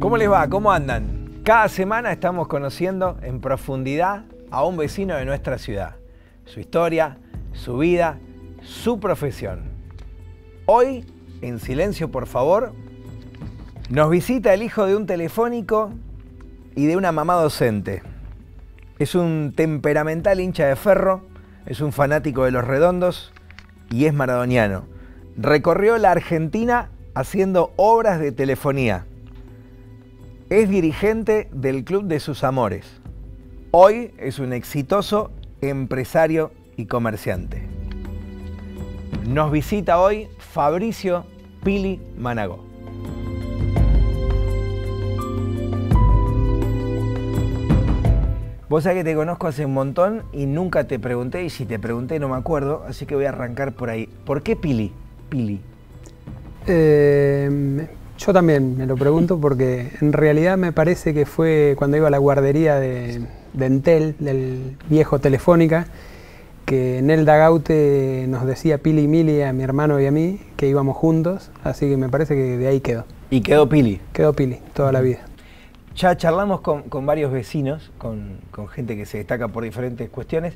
¿Cómo les va? ¿Cómo andan? Cada semana estamos conociendo en profundidad a un vecino de nuestra ciudad, su historia, su vida, su profesión. Hoy, en silencio por favor, nos visita el hijo de un telefónico y de una mamá docente. Es un temperamental hincha de ferro, es un fanático de los redondos y es maradoniano. Recorrió la Argentina haciendo obras de telefonía. Es dirigente del Club de sus Amores. Hoy es un exitoso empresario y comerciante. Nos visita hoy Fabricio Pili Managó. Vos sabés que te conozco hace un montón y nunca te pregunté, y si te pregunté no me acuerdo, así que voy a arrancar por ahí. ¿Por qué Pili? Pili. Em, yo también me lo pregunto porque en realidad me parece que fue cuando iba a la guardería de, Entel, del viejo Telefónica, que Nelda Gaute nos decía Pili y Mili a mi hermano y a mí, que íbamos juntos, así que me parece que de ahí quedó. ¿Y quedó Pili? Quedó Pili, toda la vida ya charlamos con, varios vecinos, con, gente que se destaca por diferentes cuestiones,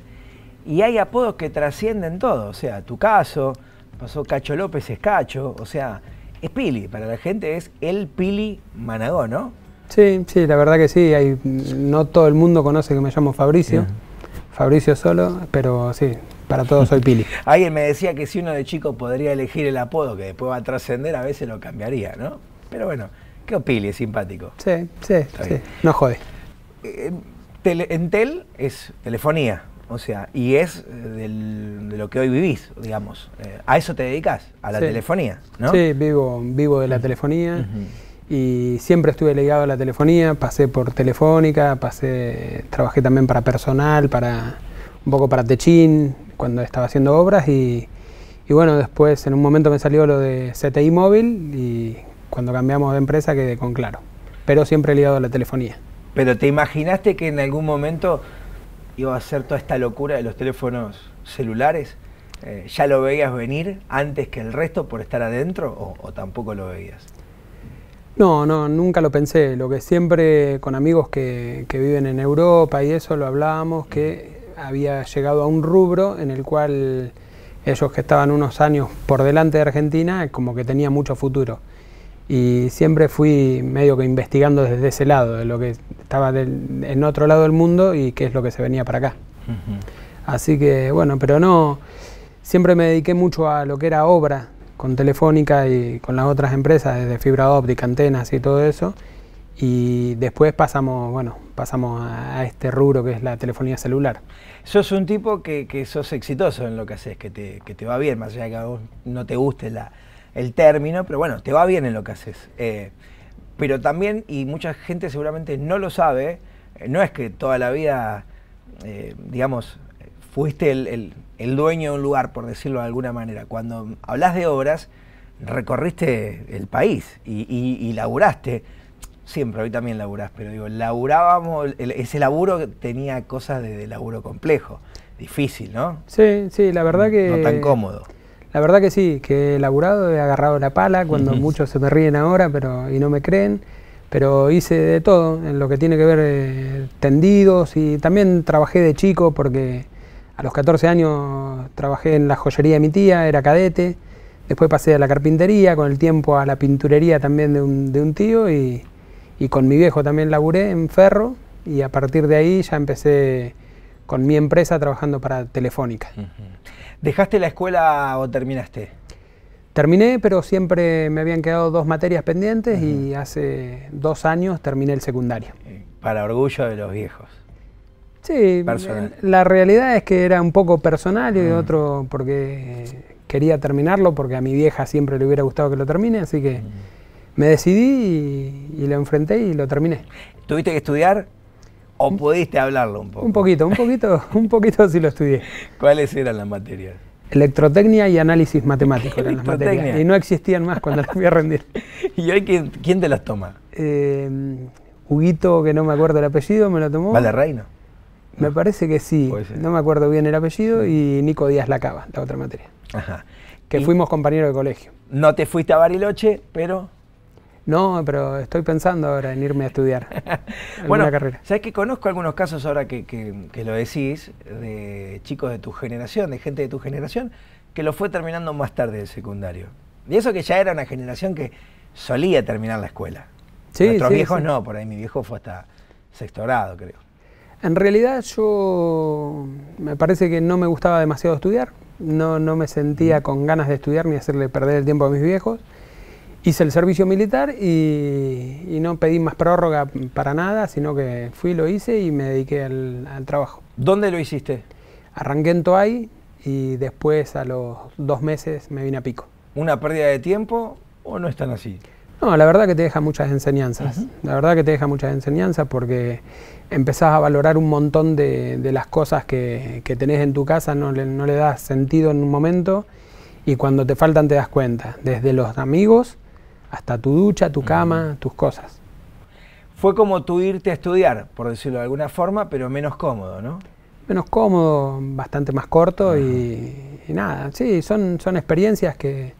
y hay apodos que trascienden todo. O sea, tu caso, pasó Cacho López es Cacho, o sea, es Pili. Para la gente es el Pili Managó, ¿no? Sí, sí, la verdad que sí. Hay, no todo el mundo conoce que me llamo Fabricio. Fabricio solo, pero sí, para todos soy Pili. Alguien me decía que si uno de chico podría elegir el apodo, que después va a trascender, a veces lo cambiaría, ¿no? Pero bueno, ¿Qué Simpático. Sí, sí, sí. No jode. Eh, Entel es telefonía, o sea, y es eh, de lo que hoy vivís, digamos. Eh, a eso te dedicas, a la telefonía, ¿no? Sí, vivo, vivo de la telefonía. Y siempre estuve ligado a la telefonía, pasé por Telefónica, pasé, trabajé también para personal, para un poco para Techín, cuando estaba haciendo obras y bueno, después en un momento me salió lo de CTI móvil y cuando cambiamos de empresa quedé con Claro, pero siempre ligado a la telefonía. Pero ¿te imaginaste que en algún momento iba a ser toda esta locura de los teléfonos celulares? Eh, ¿Ya lo veías venir antes que el resto por estar adentro o, tampoco lo veías? No, no, nunca lo pensé. Lo que siempre con amigos que, que, viven en Europa y eso lo hablábamos, que había llegado a un rubro en el cual ellos que estaban unos años por delante de Argentina, como que tenía mucho futuro y siempre fui medio que investigando desde ese lado, de lo que estaba en otro lado del mundo y qué es lo que se venía para acá. Así que bueno, pero no, siempre me dediqué mucho a lo que era obra con Telefónica y con las otras empresas, desde fibra óptica, antenas y todo eso. Y después pasamos, bueno, pasamos a este rubro que es la telefonía celular. Sos un tipo que, sos exitoso en lo que haces, que que te va bien, más allá de que a vos no te guste la, el término, pero bueno, te va bien en lo que haces. Eh, pero también, y mucha gente seguramente no lo sabe, eh, no es que toda la vida, eh, digamos, fuiste el, dueño de un lugar, por decirlo de alguna manera. Cuando hablas de obras, recorriste el país y, laburaste. Siempre, hoy también laburás, pero digo, laburábamos, ese laburo tenía cosas de, de laburo complejo, difícil, ¿no? Sí, sí, la verdad que... No tan cómodo. La verdad que sí, que he laburado, he agarrado la pala, cuando muchos se me ríen ahora pero, y no me creen, pero hice de todo en lo que tiene que ver eh, tendidos y también trabajé de chico porque a los 14 años trabajé en la joyería de mi tía, era cadete, después pasé a la carpintería, con el tiempo a la pinturería también de un, tío y, con mi viejo también laburé en ferro y a partir de ahí ya empecé con mi empresa trabajando para Telefónica. ¿Dejaste la escuela o terminaste? Terminé, pero siempre me habían quedado dos materias pendientes y hace dos años terminé el secundario. Eh, para orgullo de los viejos. Sí, eh, la realidad es que era un poco personal y de otro porque quería terminarlo, porque a mi vieja siempre le hubiera gustado que lo termine, así que me decidí y, y lo enfrenté y lo terminé. ¿Tuviste que estudiar? ¿O pudiste hablarlo un poco? Un poquito, un poquito, un poquito sí lo estudié. ¿Cuáles eran las materias? Electrotecnia y análisis matemático eran las materias. Y no existían más cuando las fui a rendir. ¿Y hoy quién, te las toma? Em, Huguito, que no me acuerdo el apellido, me lo tomó. ¿Vale Reina. Me parece que sí. No me acuerdo bien el apellido. Y Nico Díaz Lacaba, la otra materia. Ajá. Que fuimos compañeros de colegio. No te fuiste a Bariloche, pero... No, pero estoy pensando ahora en irme a estudiar. bueno, carrera. sabes que conozco algunos casos ahora que, lo decís, de chicos de tu generación, de gente de tu generación, que lo fue terminando más tarde el secundario. Y eso que ya era una generación que solía terminar la escuela. Sí, Nuestros viejos no, por ahí mi viejo fue hasta sexto grado, creo. En realidad yo me parece que no me gustaba demasiado estudiar, no, no me sentía con ganas de estudiar ni hacerle perder el tiempo a mis viejos hice el servicio militar y, no pedí más prórroga para nada, sino que fui, lo hice y me dediqué al, trabajo. ¿Dónde lo hiciste? Arranqué en Toay y después a los dos meses me vine a Pico. ¿Una pérdida de tiempo o no es tan así? No, la verdad que te deja muchas enseñanzas. La verdad que te deja muchas enseñanzas porque empezás a valorar un montón de, las cosas que, tenés en tu casa, no le, no le das sentido en un momento y cuando te faltan te das cuenta, desde los amigos hasta tu ducha, tu cama, tus cosas. Fue como tú irte a estudiar, por decirlo de alguna forma, pero menos cómodo, ¿no? Menos cómodo, bastante más corto y, nada, sí, son, son experiencias que,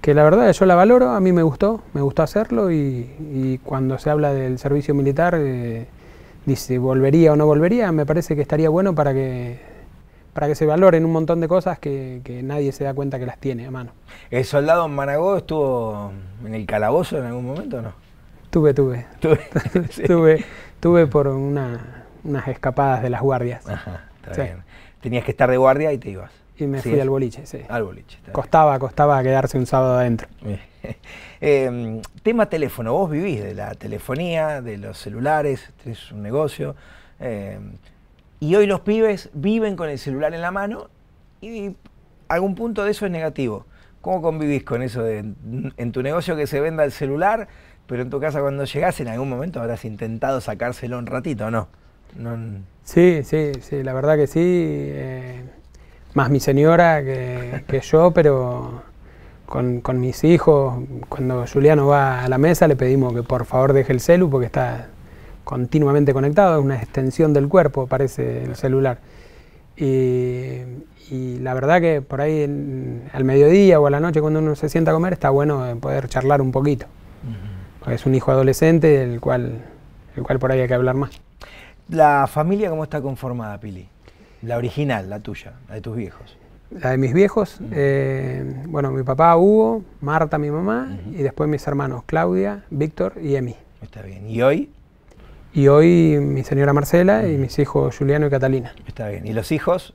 que, la verdad yo la valoro, a mí me gustó, me gustó hacerlo y, cuando se habla del servicio militar, eh, dice volvería o no volvería, me parece que estaría bueno para que para que se valoren un montón de cosas que, nadie se da cuenta que las tiene a mano. ¿El soldado en Managó estuvo en el calabozo en algún momento o no? Tuve, tuve. Tuve, por unas escapadas de las guardias. Tenías que estar de guardia y te ibas. Y me fui al boliche, sí. Al boliche. costaba, costaba quedarse un sábado adentro. Em, tema teléfono, vos vivís de la telefonía, de los celulares, Es un negocio. Em, y hoy los pibes viven con el celular en la mano y algún punto de eso es negativo. ¿Cómo convivís con eso en tu negocio que se venda el celular, pero en tu casa cuando llegás en algún momento habrás intentado sacárselo un ratito, ¿no? Sí, sí, sí, la verdad que sí. Eh, más mi señora que, yo, pero con, mis hijos, cuando Juliano va a la mesa le pedimos que por favor deje el celu porque está continuamente conectado, es una extensión del cuerpo, parece el celular. Y, la verdad que por ahí al mediodía o a la noche cuando uno se sienta a comer está bueno eh, poder charlar un poquito. Es un hijo adolescente el cual, el cual por ahí hay que hablar más. ¿La familia cómo está conformada, Pili? La original, la tuya, la de tus viejos. La de mis viejos, eh, bueno, mi papá Hugo, Marta, mi mamá, y después mis hermanos Claudia, Víctor y Emi. Está bien. ¿Y hoy? Y hoy mi señora Marcela y mm. mis hijos Juliano y Catalina. Está bien. ¿Y los hijos?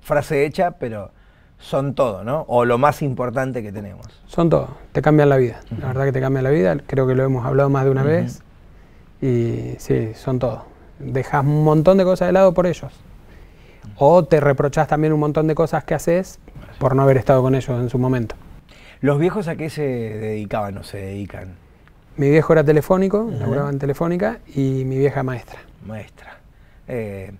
Frase hecha, pero son todo, ¿no? O lo más importante que tenemos. Son todo. Te cambian la vida. La verdad que te cambian la vida. Creo que lo hemos hablado más de una vez. Y sí, son todo. Dejas un montón de cosas de lado por ellos. O te reprochas también un montón de cosas que haces por no haber estado con ellos en su momento. ¿Los viejos a qué se dedicaban o se dedican? Mi viejo era telefónico, la en Telefónica, y mi vieja maestra. Maestra. Eh,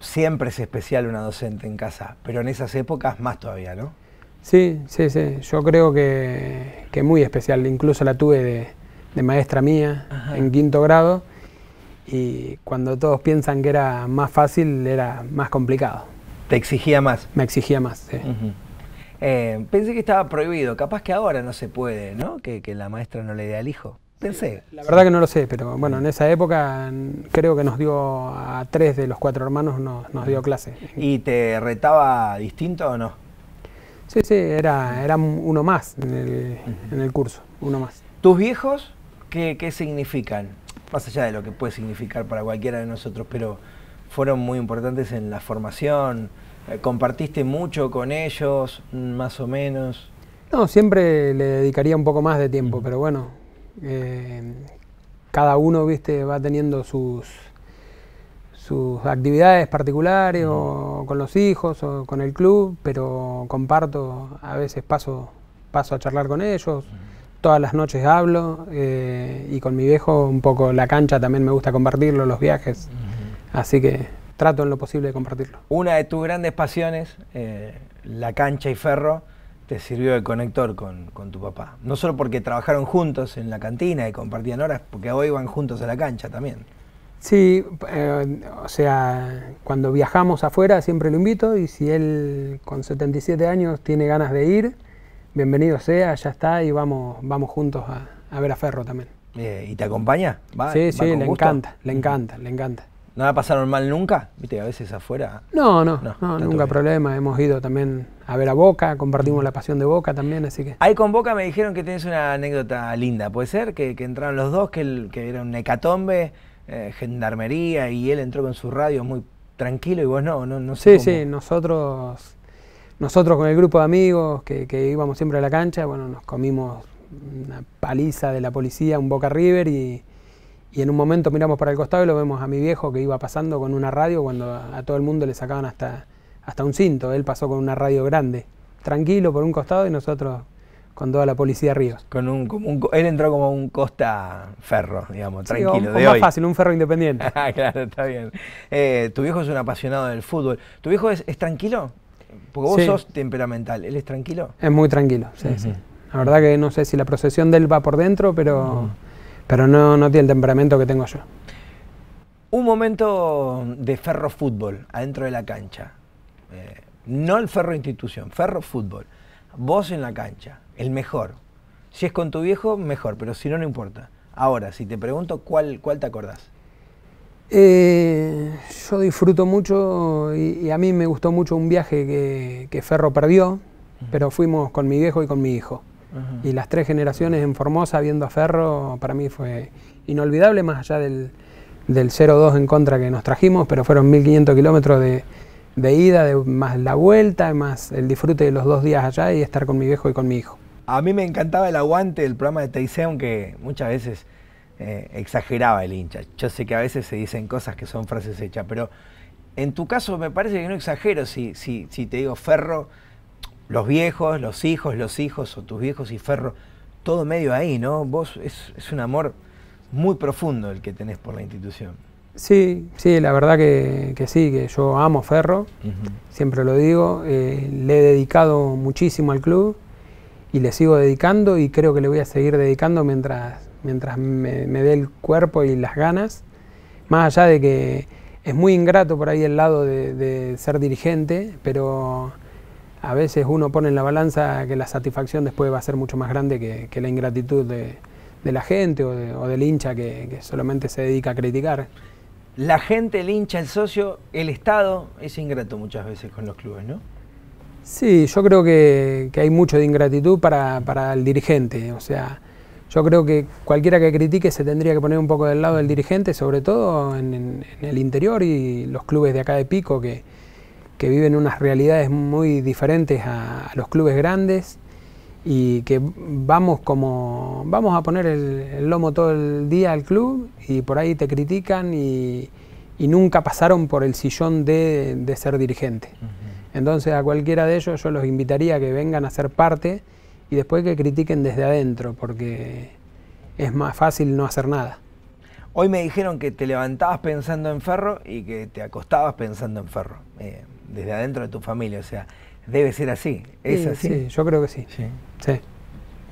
siempre es especial una docente en casa, pero en esas épocas más todavía, ¿no? Sí, sí, sí. Yo creo que, que muy especial. Incluso la tuve de, maestra mía en quinto grado y cuando todos piensan que era más fácil, era más complicado. ¿Te exigía más? Me exigía más, sí. Eh, pensé que estaba prohibido, capaz que ahora no se puede, ¿no? Que, la maestra no le dé al hijo. Pensé. La verdad que no lo sé, pero bueno, en esa época creo que nos dio a tres de los cuatro hermanos, nos, dio ah. clase. ¿Y te retaba distinto o no? Sí, sí, era, era uno más en el, curso, uno más. ¿Tus viejos qué, qué significan? Más allá de lo que puede significar para cualquiera de nosotros, pero fueron muy importantes en la formación, eh, ¿Compartiste mucho con ellos, más o menos? No, siempre le dedicaría un poco más de tiempo, pero bueno, eh, cada uno, viste, va teniendo sus, sus actividades particulares o con los hijos o con el club, pero comparto, a veces paso, paso a charlar con ellos, todas las noches hablo eh, y con mi viejo un poco la cancha también me gusta compartirlo, los viajes, así que trato en lo posible de compartirlo. Una de tus grandes pasiones, eh, la cancha y ferro, te sirvió de conector con, tu papá. No solo porque trabajaron juntos en la cantina y compartían horas, porque hoy van juntos a la cancha también. Sí, eh, o sea, cuando viajamos afuera siempre lo invito y si él con 77 años tiene ganas de ir, bienvenido sea, ya está y vamos, vamos juntos a, ver a Ferro también. Eh, ¿Y te acompaña? ¿Va, sí, sí, le encanta, le encanta, le encanta. ¿No la pasaron mal nunca? ¿Viste? A veces afuera. No, no, no, nunca problema. Hemos ido también a ver a Boca, compartimos la pasión de Boca también, así que. Ahí con Boca me dijeron que tenés una anécdota linda, ¿puede ser? Que, entraron los dos, que, el, que era un hecatombe, eh, gendarmería, y él entró con su radio muy tranquilo y vos no, no, no sé. Sí, sí, nosotros, nosotros con el grupo de amigos que íbamos siempre a la cancha, bueno, nos comimos una paliza de la policía, un Boca River y y en un momento miramos para el costado y lo vemos a mi viejo que iba pasando con una radio cuando a todo el mundo le sacaban hasta, hasta un cinto. Él pasó con una radio grande, tranquilo por un costado y nosotros con toda la policía arriba. Con un, él entró como un Costa Ferro, digamos, tranquilo. más fácil, un ferro independiente. Ah, claro, está bien. Eh, tu viejo es un apasionado del fútbol. ¿Tu viejo es, tranquilo? Porque vos sos temperamental, ¿él es tranquilo? Es muy tranquilo, sí, sí. La verdad que no sé si la procesión de él va por dentro, pero pero no, no tiene el temperamento que tengo yo. Un momento de ferro fútbol adentro de la cancha. Eh, no el ferro institución, ferro fútbol. Vos en la cancha, el mejor. Si es con tu viejo, mejor, pero si no, no importa. Ahora, si te pregunto, ¿cuál, cuál te acordás? Eh, yo disfruto mucho y, a mí me gustó mucho un viaje que, Ferro perdió, pero fuimos con mi viejo y con mi hijo. Y las tres generaciones en Formosa viendo a Ferro para mí fue inolvidable, más allá del, del 0-2 en contra que nos trajimos, pero fueron 1500 kilómetros de, ida, de, más la vuelta, más el disfrute de los dos días allá y estar con mi viejo y con mi hijo. A mí me encantaba el aguante del programa de Teise, aunque muchas veces eh, exageraba el hincha. Yo sé que a veces se dicen cosas que son frases hechas, pero en tu caso me parece que no exagero si, si, si te digo Ferro los viejos, los hijos, los hijos o tus viejos y ferro, todo medio ahí, ¿no? Vos es, un amor muy profundo el que tenés por la institución. Sí, sí, la verdad que, sí, que yo amo Ferro, siempre lo digo, eh, le he dedicado muchísimo al club y le sigo dedicando y creo que le voy a seguir dedicando mientras, mientras me, dé el cuerpo y las ganas, más allá de que es muy ingrato por ahí el lado de ser dirigente, pero a veces uno pone en la balanza que la satisfacción después va a ser mucho más grande que, la ingratitud de, la gente o, de, del hincha que, solamente se dedica a criticar. La gente, el hincha, el socio, el Estado es ingrato muchas veces con los clubes, ¿no? Sí, yo creo que, hay mucho de ingratitud para, el dirigente. O sea, yo creo que cualquiera que critique se tendría que poner un poco del lado del dirigente, sobre todo en, en el interior y los clubes de acá de Pico que que viven unas realidades muy diferentes a, los clubes grandes y que vamos como vamos a poner el, lomo todo el día al club y por ahí te critican y, nunca pasaron por el sillón de, ser dirigente. Entonces a cualquiera de ellos yo los invitaría a que vengan a ser parte y después que critiquen desde adentro porque es más fácil no hacer nada. Hoy me dijeron que te levantabas pensando en Ferro y que te acostabas pensando en Ferro, eh, desde adentro de tu familia. O sea, debe ser así. ¿Es sí, así? Sí, yo creo que sí. Sí,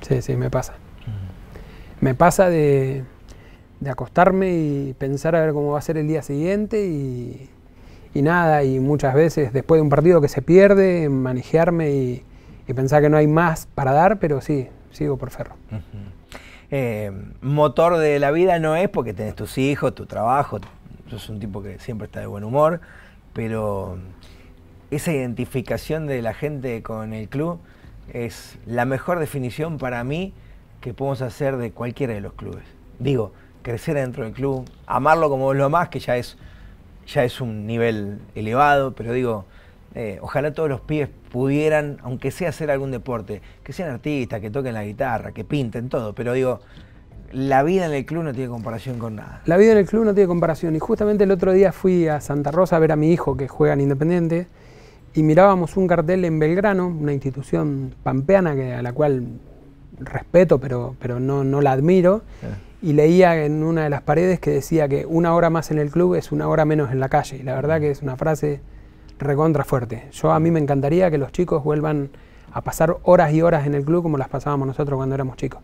sí, sí, me pasa. Me pasa de, acostarme y pensar a ver cómo va a ser el día siguiente y, nada. Y muchas veces después de un partido que se pierde, manejarme y, pensar que no hay más para dar, pero sí, sigo por Ferro. Eh, motor de la vida no es porque tenés tus hijos, tu trabajo, sos un tipo que siempre está de buen humor, pero esa identificación de la gente con el club es la mejor definición para mí que podemos hacer de cualquiera de los clubes. Digo, crecer dentro del club, amarlo como lo más que ya es, ya es un nivel elevado, pero digo, eh, ojalá todos los pies pudieran, aunque sea hacer algún deporte, que sean artistas, que toquen la guitarra, que pinten todo, pero digo, la vida en el club no tiene comparación con nada. La vida en el club no tiene comparación. Y justamente el otro día fui a Santa Rosa a ver a mi hijo que juega en Independiente y mirábamos un cartel en Belgrano, una institución pampeana que, a la cual respeto, pero, pero no, no la admiro. Eh. Y leía en una de las paredes que decía que una hora más en el club es una hora menos en la calle. Y la verdad que es una frase recontra fuerte. Yo a mí me encantaría que los chicos vuelvan a pasar horas y horas en el club como las pasábamos nosotros cuando éramos chicos.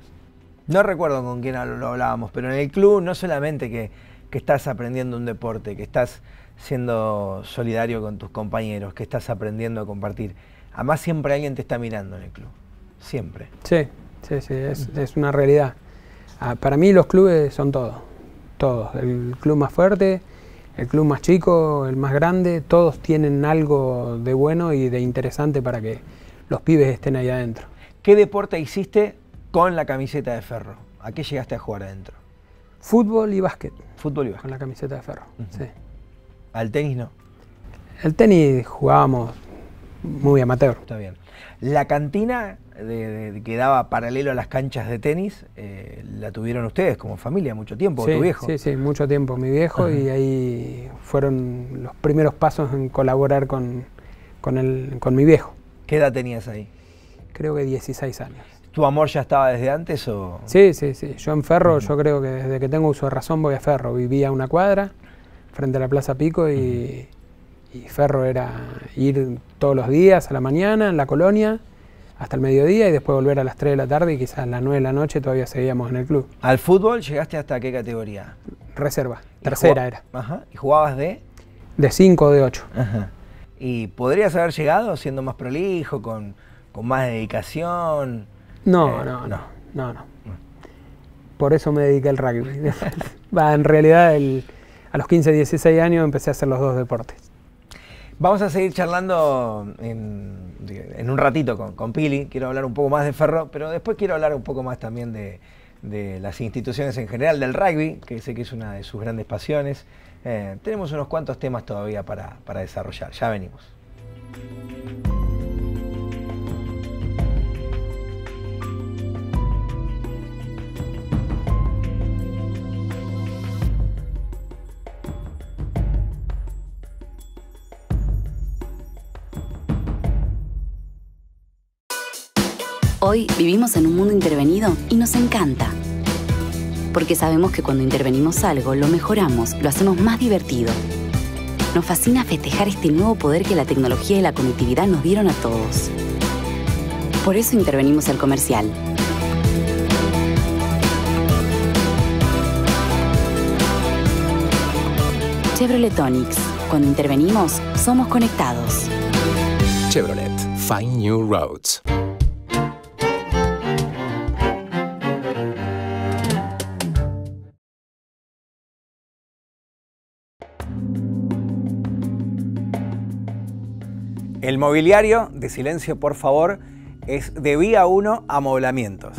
No recuerdo con quién hablábamos, pero en el club no solamente que, estás aprendiendo un deporte, que estás siendo solidario con tus compañeros, que estás aprendiendo a compartir. Además siempre alguien te está mirando en el club, siempre. Sí, sí, sí, es, una realidad. Ah, para mí los clubes son todo, todos. El club más fuerte, el club más chico, el más grande, todos tienen algo de bueno y de interesante para que los pibes estén ahí adentro. ¿Qué deporte hiciste con la camiseta de ferro? ¿A qué llegaste a jugar adentro? Fútbol y básquet. Fútbol y básquet. Con la camiseta de ferro, sí. ¿Al tenis no? El tenis jugábamos muy amateur. Está bien. La cantina que daba paralelo a las canchas de tenis, eh, la tuvieron ustedes como familia mucho tiempo, tu viejo. Sí, sí, mucho tiempo, mi viejo, y ahí fueron los primeros pasos en colaborar con, con, mi viejo. ¿Qué edad tenías ahí? Creo que 16 años. ¿Tu amor ya estaba desde antes o...? Sí, sí, sí. Yo en Ferro, yo creo que desde que tengo uso de razón voy a Ferro. Vivía a una cuadra, frente a la Plaza Pico, y... Y Ferro era ir todos los días a la mañana en la colonia hasta el mediodía y después volver a las 3 de la tarde y quizás a las 9 de la noche todavía seguíamos en el club. ¿Al fútbol llegaste hasta qué categoría? Reserva, tercera era. Ajá. ¿Y jugabas de? De 5 o de 8. ¿Y podrías haber llegado siendo más prolijo, con, más dedicación? No, no, no, no, no. Por eso me dediqué al rugby. Va, en realidad a los 15, 16 años empecé a hacer los dos deportes. Vamos a seguir charlando en, un ratito con, Pili. Quiero hablar un poco más de Ferro, pero después quiero hablar un poco más también de, las instituciones en general, del rugby, que sé que es una de sus grandes pasiones. Eh, tenemos unos cuantos temas todavía para desarrollar. Ya venimos. Hoy vivimos en un mundo intervenido y nos encanta. Porque sabemos que cuando intervenimos algo, lo mejoramos, lo hacemos más divertido. Nos fascina festejar este nuevo poder que la tecnología y la conectividad nos dieron a todos. Por eso intervenimos el comercial. Chevrolet Tonics. Cuando intervenimos, somos conectados. Chevrolet. Find New Roads. El mobiliario, de silencio por favor, es de vía 1 amoblamientos.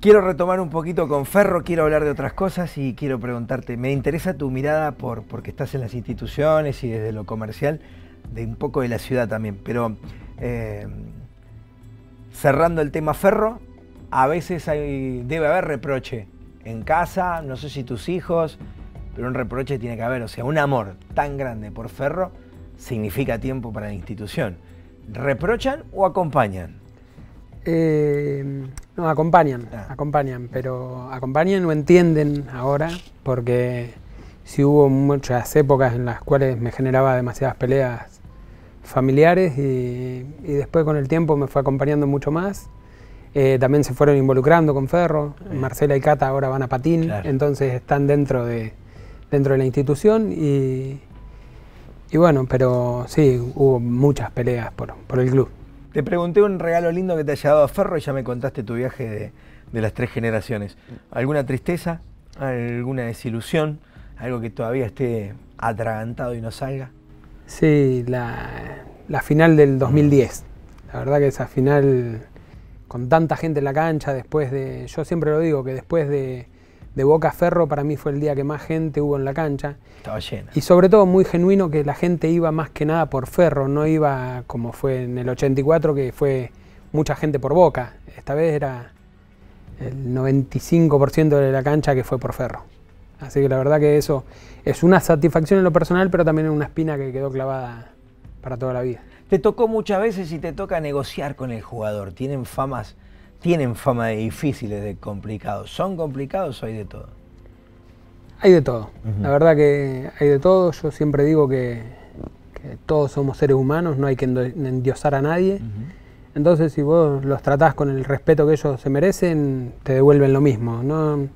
Quiero retomar un poquito con Ferro, quiero hablar de otras cosas y quiero preguntarte, me interesa tu mirada por, porque estás en las instituciones y desde lo comercial, de un poco de la ciudad también, pero eh, cerrando el tema Ferro, a veces debe haber reproche en casa, no sé si tus hijos, pero un reproche tiene que haber. O sea, un amor tan grande por Ferro significa tiempo para la institución. ¿Reprochan o acompañan? Eh, no, acompañan, ah. acompañan, pero acompañan o entienden ahora, porque si hubo muchas épocas en las cuales me generaba demasiadas peleas familiares y después con el tiempo me fue acompañando mucho más eh, también se fueron involucrando con Ferro. Marcela y Cata ahora van a patín, entonces están dentro de, dentro de la institución y, y bueno, pero sí, hubo muchas peleas por, el club. Te pregunté un regalo lindo que te haya dado a Ferro y ya me contaste tu viaje de, las tres generaciones. ¿Alguna tristeza? ¿Alguna desilusión? ¿Algo que todavía esté atragantado y no salga? Sí, la, la final del 2010. La verdad que esa final con tanta gente en la cancha, después de, yo siempre lo digo, que después de, de Boca Ferro para mí fue el día que más gente hubo en la cancha. Estaba llena. Y sobre todo muy genuino que la gente iba más que nada por Ferro, no iba como fue en el 84 que fue mucha gente por Boca. Esta vez era el 95% de la cancha que fue por Ferro. Así que la verdad que eso es una satisfacción en lo personal, pero también una espina que quedó clavada para toda la vida. Te tocó muchas veces y te toca negociar con el jugador. Tienen famas, tienen fama de difíciles, de complicados. ¿Son complicados o hay de todo? Hay de todo. La verdad que hay de todo. Yo siempre digo que, todos somos seres humanos, no hay que endiosar a nadie. Entonces, si vos los tratás con el respeto que ellos se merecen, te devuelven lo mismo. No,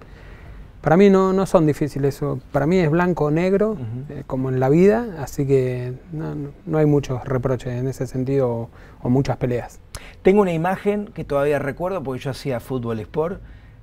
para mí no, son difíciles, eso. para mí es blanco o negro, eh, como en la vida, así que no, hay muchos reproches en ese sentido o, muchas peleas. Tengo una imagen que todavía recuerdo porque yo hacía fútbol sport,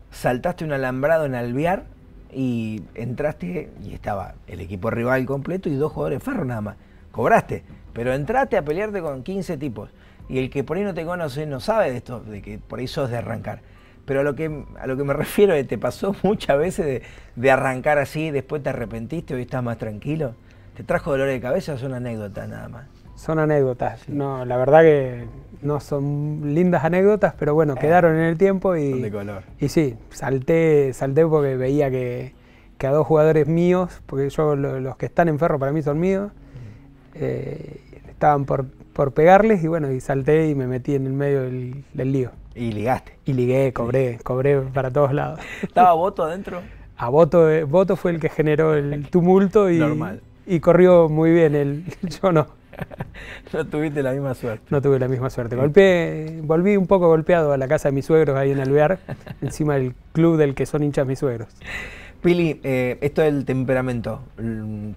saltaste un alambrado en Alvear y entraste y estaba el equipo rival completo y dos jugadores ferro nada más, cobraste, pero entraste a pelearte con 15 tipos y el que por ahí no te conoce no sabe de esto, de que por ahí es de arrancar pero a lo que, a lo que me refiero es, ¿te pasó muchas veces de, arrancar así, después te arrepentiste, hoy estás más tranquilo? ¿Te trajo dolor de cabeza o son anécdotas nada más? Son anécdotas, no, la verdad que no son lindas anécdotas, pero bueno, eh. quedaron en el tiempo y. de color. Y sí, salté, salté porque veía que, a dos jugadores míos, porque yo los que están en ferro para mí son míos, mm. eh, estaban por, pegarles y bueno, y salté y me metí en el medio del lío. Y ligaste. Y ligué, cobré, cobré para todos lados. ¿Estaba Voto adentro? A Voto, eh, Voto fue el que generó el tumulto y, Normal. y corrió muy bien, el, yo no. no tuviste la misma suerte. No tuve la misma suerte. Golpeé, volví un poco golpeado a la casa de mis suegros ahí en Alvear, encima del club del que son hinchas mis suegros. Pili, eh, esto del temperamento, mm,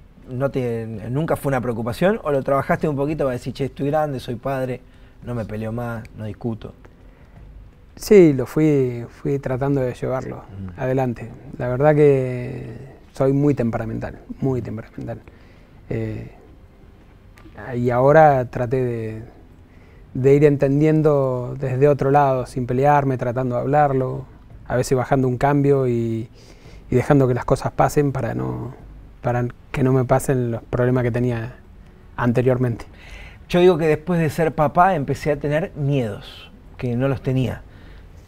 ¿nunca fue una preocupación o lo trabajaste un poquito para decir, che, estoy grande, soy padre, no me peleo más, no discuto? Sí, lo fui, fui tratando de llevarlo mm. adelante. La verdad que soy muy temperamental, muy temperamental. Eh, y ahora traté de, ir entendiendo desde otro lado, sin pelearme, tratando de hablarlo, a veces bajando un cambio y, dejando que las cosas pasen para, no, para que no me pasen los problemas que tenía anteriormente. Yo digo que después de ser papá empecé a tener miedos, que no los tenía.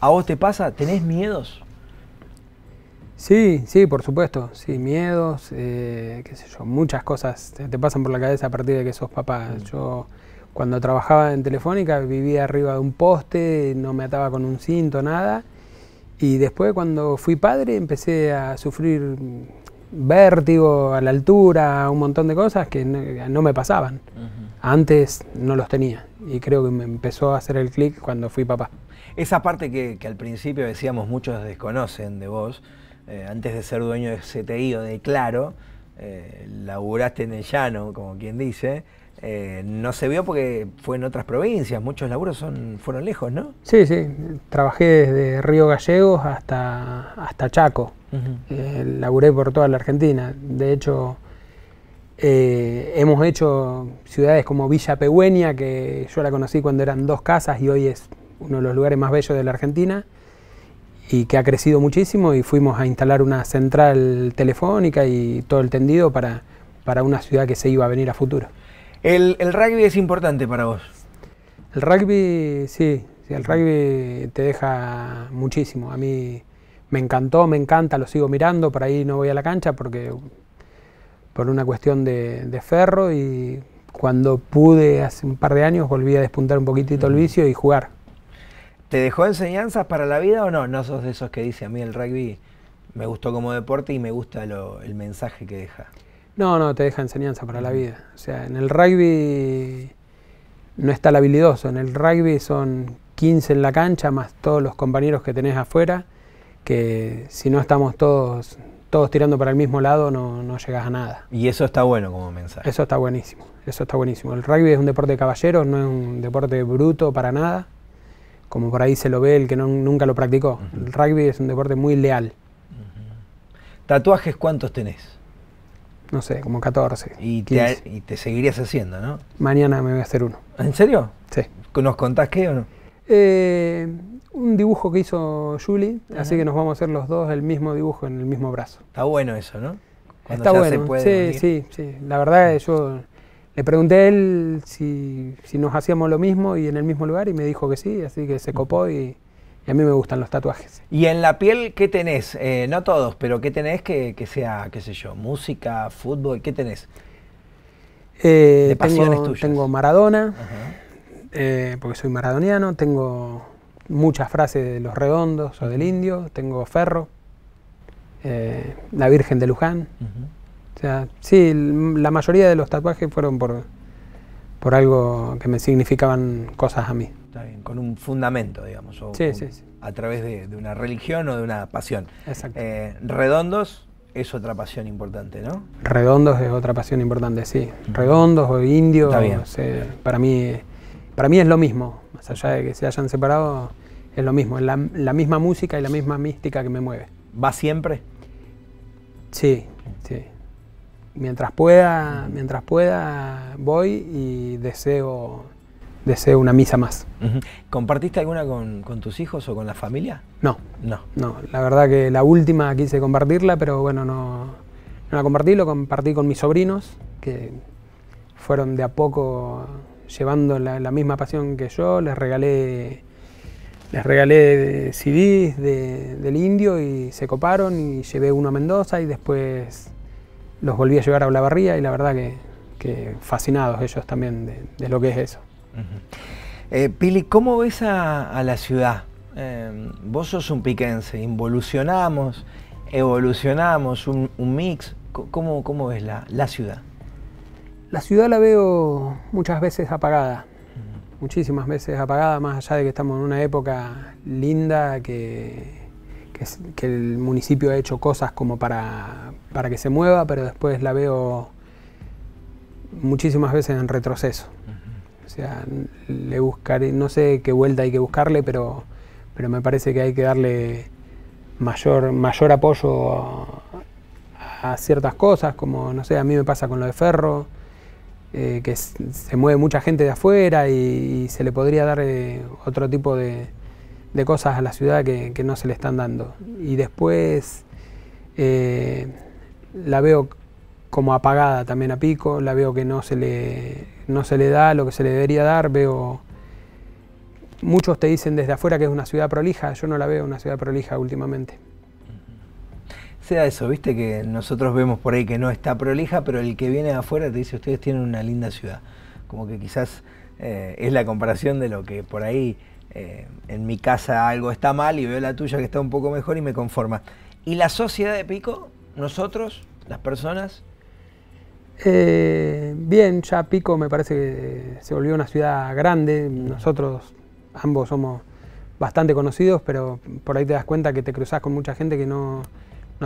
¿A vos te pasa? ¿Tenés miedos? Sí, sí, por supuesto. Sí, miedos, eh, qué sé yo, muchas cosas te, pasan por la cabeza a partir de que sos papá. Mm. Yo cuando trabajaba en Telefónica vivía arriba de un poste, no me ataba con un cinto, nada. Y después cuando fui padre empecé a sufrir vértigo a la altura, un montón de cosas que no, me pasaban. Antes no los tenía y creo que me empezó a hacer el clic cuando fui papá. Esa parte que, al principio decíamos muchos desconocen de vos, eh, antes de ser dueño de CTI o de Claro, eh, laburaste en el llano, como quien dice. Eh, no se vio porque fue en otras provincias, muchos laburos son, fueron lejos, ¿no? Sí, sí, trabajé desde Río Gallegos hasta, hasta Chaco, laburé por toda la Argentina, de hecho hemos hecho ciudades como Villa Pehueña, que yo la conocí cuando eran dos casas y hoy es uno de los lugares más bellos de la Argentina y que ha crecido muchísimo y fuimos a instalar una central telefónica y todo el tendido para, para una ciudad que se iba a venir a futuro. ¿El, rugby es importante para vos? El rugby, sí, el rugby te deja muchísimo. A mí me encantó, me encanta, lo sigo mirando, por ahí no voy a la cancha porque por una cuestión de, de ferro y cuando pude hace un par de años volví a despuntar un poquitito el vicio y jugar. ¿Te dejó enseñanzas para la vida o no? No sos de esos que dice a mí el rugby me gustó como deporte y me gusta el mensaje que deja. No, no, te deja enseñanza para la vida. O sea, en el rugby no está el habilidoso. En el rugby son 15 en la cancha más todos los compañeros que tenés afuera, que si no estamos todos todos tirando para el mismo lado no, no llegas a nada. Y eso está bueno como mensaje. Eso está buenísimo, eso está buenísimo. El rugby es un deporte caballero, caballeros, no es un deporte bruto para nada como por ahí se lo ve el que nunca lo practicó. El rugby es un deporte muy leal. ¿Tatuajes cuántos tenés? No sé, como 14. Y te, y te, seguirías haciendo, ¿no? Mañana me voy a hacer uno. ¿En serio? Sí. ¿Nos contás qué o no? Eh, un dibujo que hizo Julie, así que nos vamos a hacer los dos el mismo dibujo en el mismo brazo. Está bueno eso, ¿no? Está bueno. Se sí, sí, sí. La verdad, es yo le pregunté él si, nos hacíamos lo mismo y en el mismo lugar y me dijo que sí, así que se copó y, a mí me gustan los tatuajes. ¿Y en la piel qué tenés? Eh, no todos, pero ¿qué tenés que, sea, qué sé yo, música, fútbol? ¿Qué tenés? Eh, de pasiones tengo, tuyas. Tengo Maradona, eh, porque soy maradoniano, tengo muchas frases de Los Redondos o del Indio, tengo Ferro, la Virgen de Luján sea, sí, la mayoría de los tatuajes fueron por, por algo que me significaban cosas a mí. Está bien, con un fundamento, digamos, sí, sí, a través de, una religión o de una pasión. Exacto. Eh, redondos es otra pasión importante, ¿no? Redondos es otra pasión importante, sí. Redondos o indios, para, mí, para mí es lo mismo, más allá de que se hayan separado, es lo mismo, es la, la misma música y la misma mística que me mueve. ¿Va siempre? Sí, sí mientras pueda, mientras pueda voy y deseo, deseo una misa más. ¿Compartiste alguna con, tus hijos o con la familia? No, no, no. La verdad que la última quise compartirla, pero bueno, no, la compartí, lo compartí con mis sobrinos, que fueron de a poco llevando la, misma pasión que yo, les regalé les regalé CDs del indio y se coparon y llevé uno a Mendoza y después los volví a llevar a Olavarría y la verdad que, fascinados ellos también de, lo que es eso. Eh, Pili, ¿cómo ves a, la ciudad? Em, vos sos un piquense, involucionamos, evolucionamos, un, mix. ¿Cómo, cómo ves la, ciudad? La ciudad la veo muchas veces apagada, muchísimas veces apagada, más allá de que estamos en una época linda que, que el municipio ha hecho cosas como para, para que se mueva, pero después la veo muchísimas veces en retroceso. O sea, le buscaré, no sé qué vuelta hay que buscarle, pero, pero me parece que hay que darle mayor, mayor apoyo a, ciertas cosas, como, no sé, a mí me pasa con lo de Ferro, eh, que se mueve mucha gente de afuera y, se le podría dar eh, otro tipo de, de, cosas a la ciudad que, no se le están dando. Y después... Eh, la veo como apagada también a Pico, la veo que no se le, no se le da lo que se le debería dar, veo... Muchos te dicen desde afuera que es una ciudad prolija, yo no la veo una ciudad prolija últimamente. Sea eso, viste que nosotros vemos por ahí que no está prolija, pero el que viene de afuera te dice ustedes tienen una linda ciudad. Como que quizás eh, es la comparación de lo que por ahí eh, en mi casa algo está mal y veo la tuya que está un poco mejor y me conforma. ¿Y la sociedad de Pico nosotros, las personas? Eh, bien, ya Pico me parece que se volvió una ciudad grande. Nosotros ambos somos bastante conocidos, pero por ahí te das cuenta que te cruzas con mucha gente que no,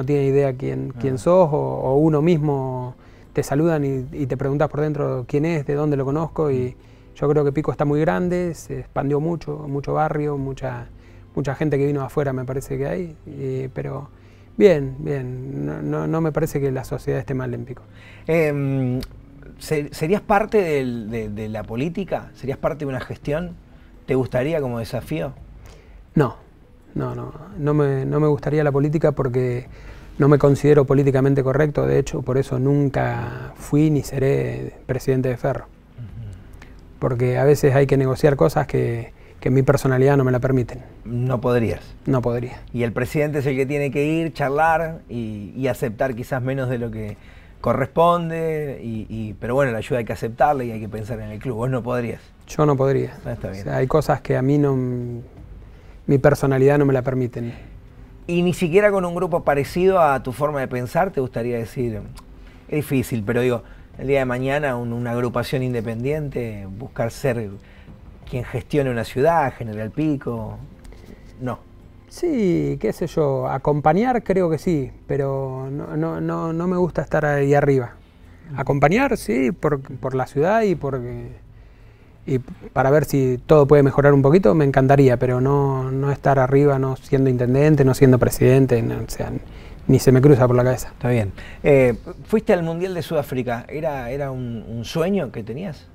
tiene idea quién, ah. quién sos o, uno mismo te saludan y, te preguntas por dentro quién es, de dónde lo conozco y mm. yo creo que Pico está muy grande, se expandió mucho, mucho barrio, mucha, mucha gente que vino afuera me parece que hay, eh, pero Bien, bien. No, no, me parece que la sociedad esté mal en pico. Em, ¿Serías parte de, la política? ¿Serías parte de una gestión? ¿Te gustaría como desafío? No, no, no. No no me gustaría la política porque no me considero políticamente correcto. De hecho, por eso nunca fui ni seré presidente de Ferro. Porque a veces hay que negociar cosas que que mi personalidad no me la permiten. No podrías. No podría. Y el presidente es el que tiene que ir, charlar y, aceptar quizás menos de lo que corresponde, y, pero bueno, la ayuda hay que aceptarla y hay que pensar en el club. Vos no podrías. Yo no podría. Ah, está bien. hay cosas que a mí no, mi personalidad no me la permiten. Y ni siquiera con un grupo parecido a tu forma de pensar, te gustaría decir, es difícil, pero digo, el día de mañana una agrupación independiente, buscar ser quien gestione una ciudad, General Pico. No. Sí, qué sé yo, acompañar creo que sí, pero no, no, no, no me gusta estar ahí arriba. Acompañar, sí, por, por la ciudad y porque y para ver si todo puede mejorar un poquito, me encantaría, pero no, no estar arriba, no siendo intendente, no siendo presidente, o ni se me cruza por la cabeza. Está bien. Eh, fuiste al Mundial de Sudáfrica, ¿era, era un sueño que tenías?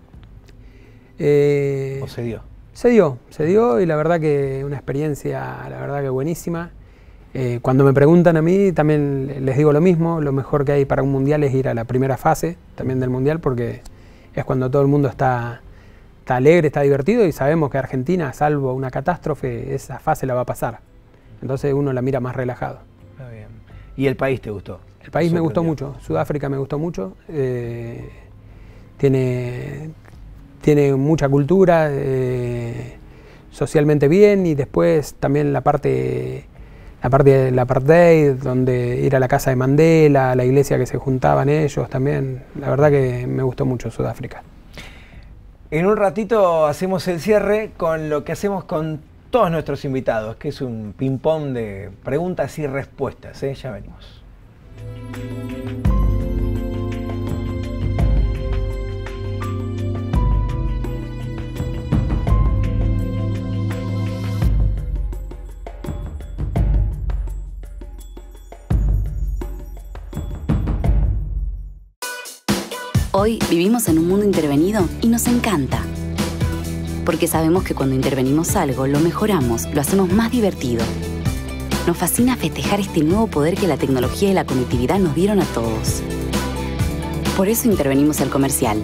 Eh, ¿O se dio? Se dio, se dio y la verdad que una experiencia, la verdad que buenísima. Eh, cuando me preguntan a mí, también les digo lo mismo, lo mejor que hay para un mundial es ir a la primera fase también del mundial porque es cuando todo el mundo está, alegre, está divertido y sabemos que Argentina, salvo una catástrofe, esa fase la va a pasar. Entonces uno la mira más relajado. bien. ¿Y el país te gustó? El país me gustó mucho, Sudáfrica me gustó mucho. Eh, tiene, tiene mucha cultura, eh, socialmente bien y después también la parte la parte la donde ir a la casa de Mandela, la iglesia que se juntaban ellos también. La verdad que me gustó mucho Sudáfrica. En un ratito hacemos el cierre con lo que hacemos con todos nuestros invitados, que es un ping-pong de preguntas y respuestas. ¿eh? Ya venimos. Hoy vivimos en un mundo intervenido y nos encanta. Porque sabemos que cuando intervenimos algo, lo mejoramos, lo hacemos más divertido. Nos fascina festejar este nuevo poder que la tecnología y la conectividad nos dieron a todos. Por eso intervenimos al comercial.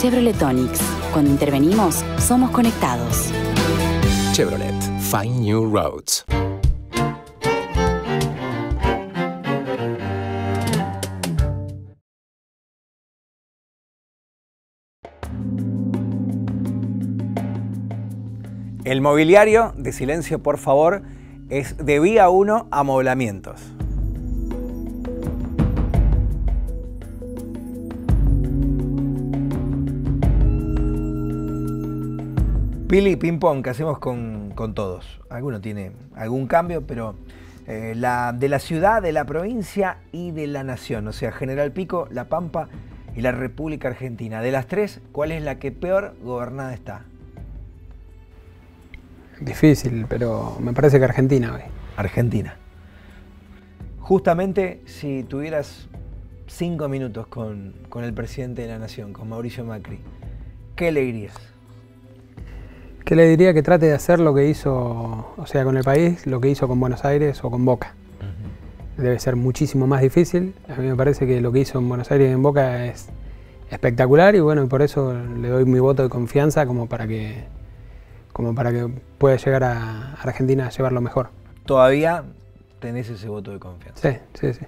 Chevrolet Tonics. Cuando intervenimos, somos conectados. Chevrolet. Find New Roads. El mobiliario, de silencio por favor, es de vía 1 amoblamientos. Pili ping pong que hacemos con, todos. Alguno tiene algún cambio, pero eh, la, de la ciudad, de la provincia y de la nación. O sea, General Pico, La Pampa, y la República Argentina. De las tres, ¿cuál es la que peor gobernada está? Difícil, pero me parece que Argentina, Argentina. Justamente si tuvieras cinco minutos con, con, el presidente de la nación, con Mauricio Macri, ¿qué le dirías? Que le diría que trate de hacer lo que hizo, o sea, con el país, lo que hizo con Buenos Aires o con Boca debe ser muchísimo más difícil. A mí me parece que lo que hizo en Buenos Aires y en Boca es espectacular y bueno, por eso le doy mi voto de confianza como para que, como para que pueda llegar a Argentina a llevarlo mejor. Todavía tenés ese voto de confianza. Sí, sí, sí.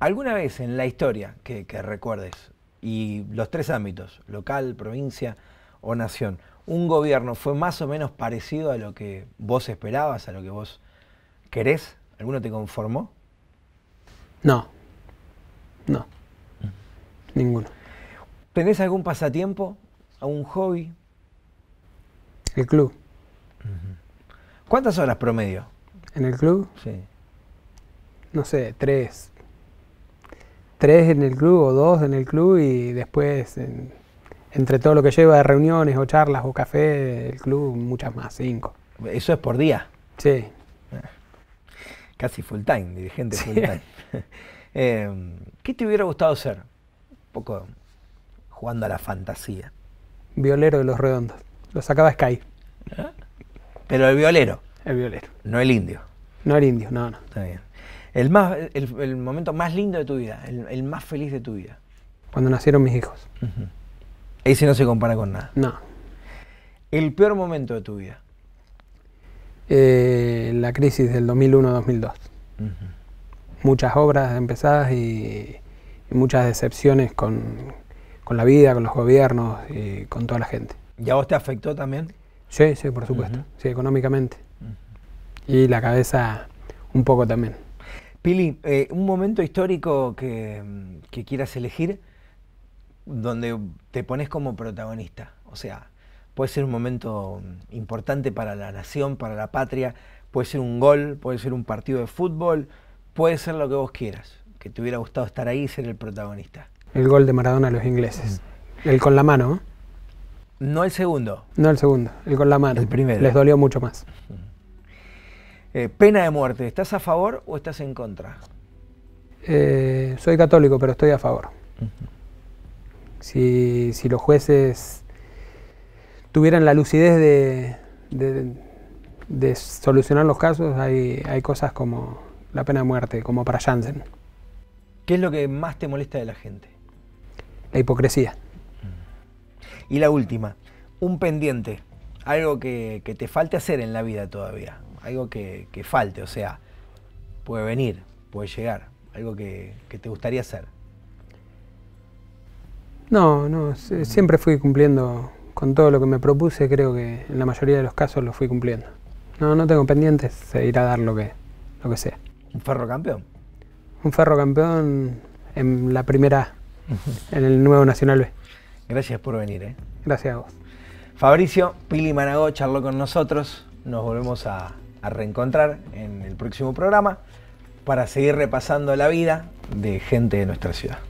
¿Alguna vez en la historia que recuerdes, y los tres ámbitos, local, provincia o nación, un gobierno fue más o menos parecido a lo que vos esperabas, a lo que vos querés? ¿Alguno te conformó? No, no, ninguno. ¿Tenés algún pasatiempo, algún hobby? El club. ¿Cuántas horas promedio? ¿En el club? Sí. No sé, tres. Tres en el club o dos en el club y después en, entre todo lo que lleva de reuniones o charlas o café, el club muchas más, cinco. ¿Eso es por día? Sí casi full time, dirigente full time. Em, ¿Qué te hubiera gustado ser? Un poco jugando a la fantasía. Violero de los redondos. Lo sacaba Sky. ¿Ah? Pero el violero. El violero. No el indio. No el indio, no, no. Está bien. El, más, el, momento más lindo de tu vida, el, más feliz de tu vida. Cuando nacieron mis hijos. Ese no se compara con nada. No. El peor momento de tu vida. Eh, la crisis del 2001-2002. Muchas obras empezadas y, muchas decepciones con, la vida, con los gobiernos y con toda la gente. ¿Y a vos te afectó también? Sí, sí, por supuesto, sí, económicamente. Y la cabeza un poco también. Pili, eh, un momento histórico que, mm, que quieras elegir donde te pones como protagonista. O sea, puede ser un momento importante para la nación, para la patria, puede ser un gol, puede ser un partido de fútbol, puede ser lo que vos quieras, que te hubiera gustado estar ahí y ser el protagonista. El gol de Maradona a los ingleses, mm. el con la mano. ¿eh? No el segundo. No el segundo, el con la mano. El primero. Les dolió mucho más. Mm. Eh, pena de muerte, ¿estás a favor o estás en contra? Eh, soy católico, pero estoy a favor. si, si los jueces tuvieran la lucidez de, solucionar los casos, hay, cosas como la pena de muerte, como para Janssen. ¿Qué es lo que más te molesta de la gente? La hipocresía. Mm. Y la última, un pendiente, algo que, te falte hacer en la vida todavía, algo que, falte, o sea, puede venir, puede llegar, algo que, que te gustaría hacer. No, no, siempre fui cumpliendo con todo lo que me propuse, creo que en la mayoría de los casos lo fui cumpliendo. No, no tengo pendientes se irá a dar lo que, lo que sea. ¿Un ferro campeón? Un ferro campeón en la primera en el nuevo Nacional B. Gracias por venir. Eh. Gracias a vos. Fabricio, Pili Managó charló con nosotros. Nos volvemos a reencontrar en el próximo programa para seguir repasando la vida de gente de nuestra ciudad.